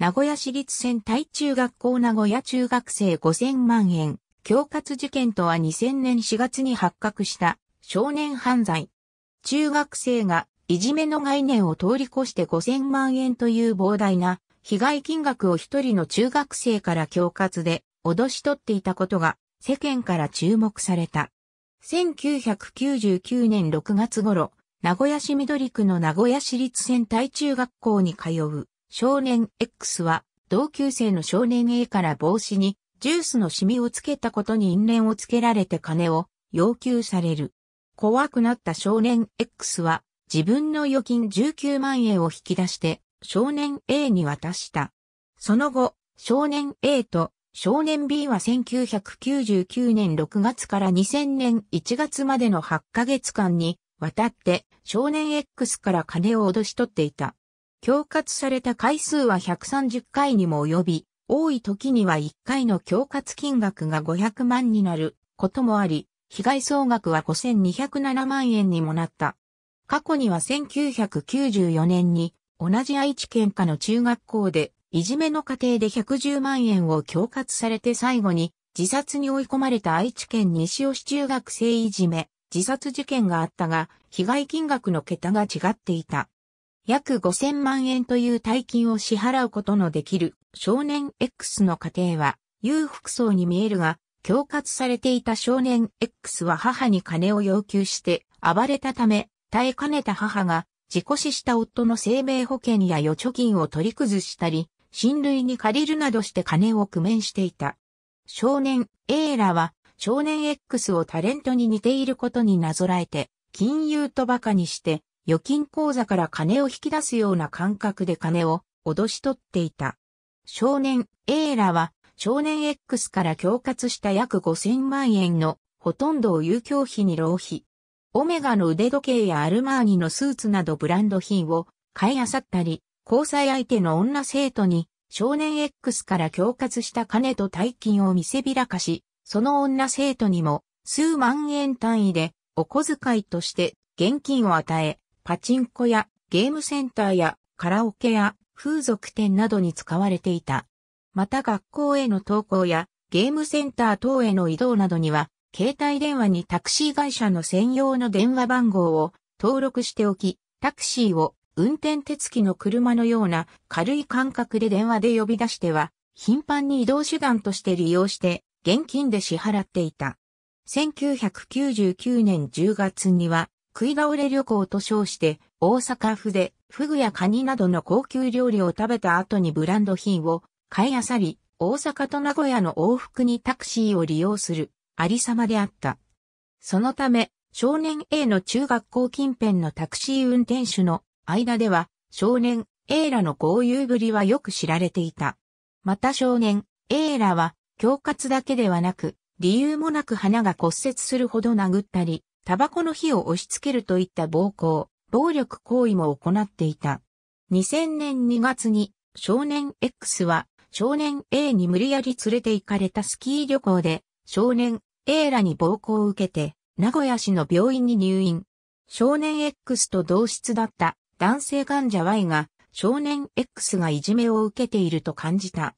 名古屋市立線対中学校名古屋中学生5000万円、恐喝事件とは2000年4月に発覚した少年犯罪。中学生がいじめの概念を通り越して5000万円という膨大な被害金額を一人の中学生から恐喝で脅し取っていたことが世間から注目された。1999年6月頃、名古屋市緑区の名古屋市立線対中学校に通う少年 X は同級生の少年 A から帽子にジュースのシミをつけたことに因縁をつけられて金を要求される。怖くなった少年 X は自分の預金19万円を引き出して少年 A に渡した。その後、少年 A と少年 B は1999年6月から2000年1月までの8ヶ月間に渡って少年 X から金を脅し取っていた。恐喝された回数は130回にも及び、多い時には1回の恐喝金額が500万になることもあり、被害総額は5207万円にもなった。過去には1994年に同じ愛知県下の中学校でいじめの過程で110万円を恐喝されて最後に自殺に追い込まれた愛知県西尾市中学生いじめ自殺事件があったが被害金額の桁が違っていた。約5000万円という大金を支払うことのできる少年 X の家庭は裕福層に見えるが、恐喝されていた少年 X は母に金を要求して暴れたため、耐えかねた母が事故死した夫の生命保険や預貯金を取り崩したり、親類に借りるなどして金を工面していた。少年 A らは少年 X をタレントに似ていることになぞらえて、金融と馬鹿にして預金口座から金を引き出すような感覚で金を脅し取っていた。少年 A らは少年 X から恐喝した約5000万円のほとんどを遊興費に浪費。オメガの腕時計やアルマーニのスーツなどブランド品を買い漁ったり、交際相手の女生徒に少年 X から恐喝した金と大金を見せびらかし、その女生徒にも数万円単位でお小遣いとして現金を与え、パチンコやゲームセンターやカラオケや風俗店などに使われていた。また学校への登校やゲームセンター等への移動などには、携帯電話にタクシー会社の専用の電話番号を登録しておき、タクシーを運転手付きの車のような軽い感覚で電話で呼び出しては、頻繁に移動手段として利用して、現金で支払っていた。1999年10月には、食い倒れ旅行と称して、大阪府で、フグやカニなどの高級料理を食べた後にブランド品を買い漁り、大阪と名古屋の往復にタクシーを利用する、ありさまであった。そのため、少年 A の中学校近辺のタクシー運転手の間では、少年 A らの豪遊ぶりはよく知られていた。また少年 A らは、恐喝だけではなく、理由もなく花が骨折するほど殴ったり、タバコの火を押し付けるといった暴行、暴力行為も行っていた。2000年2月に少年 X は少年 A に無理やり連れて行かれたスキー旅行で少年 A らに暴行を受けて名古屋市の病院に入院。少年 X と同室だった男性患者 Y が少年 X がいじめを受けていると感じた。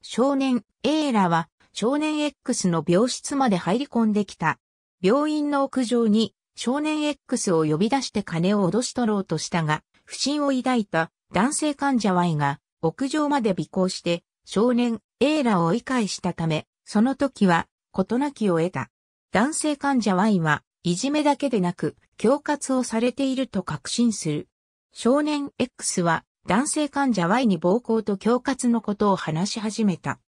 少年 A らは少年 X の病室まで入り込んできた。病院の屋上に少年 X を呼び出して金を脅し取ろうとしたが、不審を抱いた男性患者 Y が屋上まで尾行して少年 A らを追い返したため、その時は事なきを得た。男性患者 Y はいじめだけでなく、恐喝をされていると確信する。少年 X は男性患者 Y に暴行と恐喝のことを話し始めた。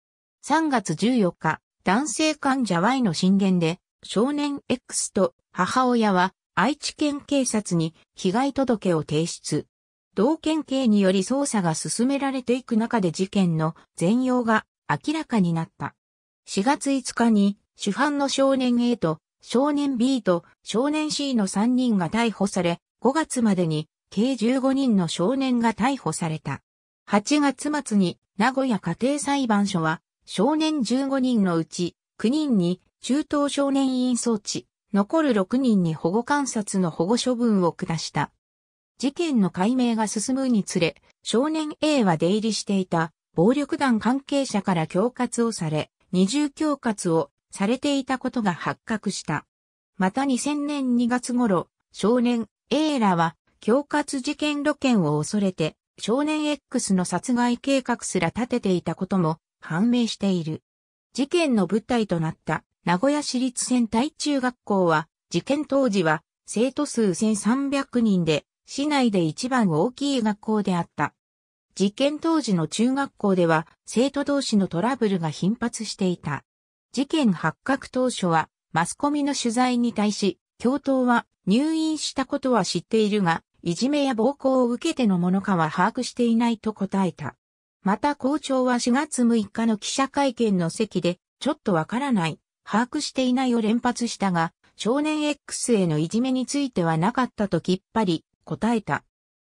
3月14日、男性患者 Y の震源で、少年 X と母親は愛知県警察に被害届を提出。同県警により捜査が進められていく中で事件の全容が明らかになった。4月5日に主犯の少年 A と少年 B と少年 C の3人が逮捕され、5月までに計15人の少年が逮捕された。8月末に名古屋家庭裁判所は少年15人のうち9人に中等少年院装置、残る6人に保護観察の保護処分を下した。事件の解明が進むにつれ、少年 A は出入りしていた暴力団関係者から恐喝をされ、二重恐喝をされていたことが発覚した。また2000年2月頃、少年 A らは恐喝事件露見を恐れて、少年 X の殺害計画すら立てていたことも判明している。事件の舞台となった名古屋市立仙台中学校は、事件当時は、生徒数1300人で、市内で一番大きい学校であった。事件当時の中学校では、生徒同士のトラブルが頻発していた。事件発覚当初は、マスコミの取材に対し、教頭は入院したことは知っているが、いじめや暴行を受けてのものかは把握していないと答えた。また校長は4月6日の記者会見の席で、ちょっとわからない。把握していないを連発したが、少年 X へのいじめについてはなかったときっぱり答えた。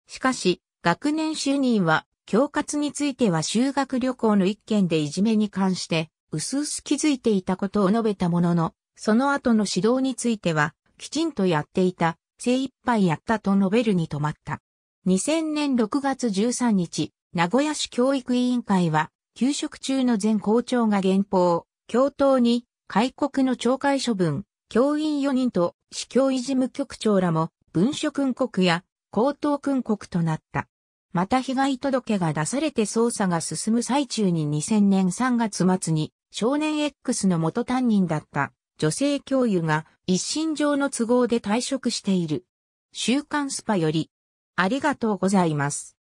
しかし、学年主任は、教活については修学旅行の一件でいじめに関して、薄々気づいていたことを述べたものの、その後の指導については、きちんとやっていた、精一杯やったと述べるに止まった。2000年6月13日、名古屋市教育委員会は、給食中の全校長が原稿、教頭に開国の懲戒処分、教員4人と市教維事務局長らも文書訓告や高等訓告となった。また被害届が出されて捜査が進む最中に2000年3月末に少年 X の元担任だった女性教諭が一身上の都合で退職している。週刊スパよりありがとうございます。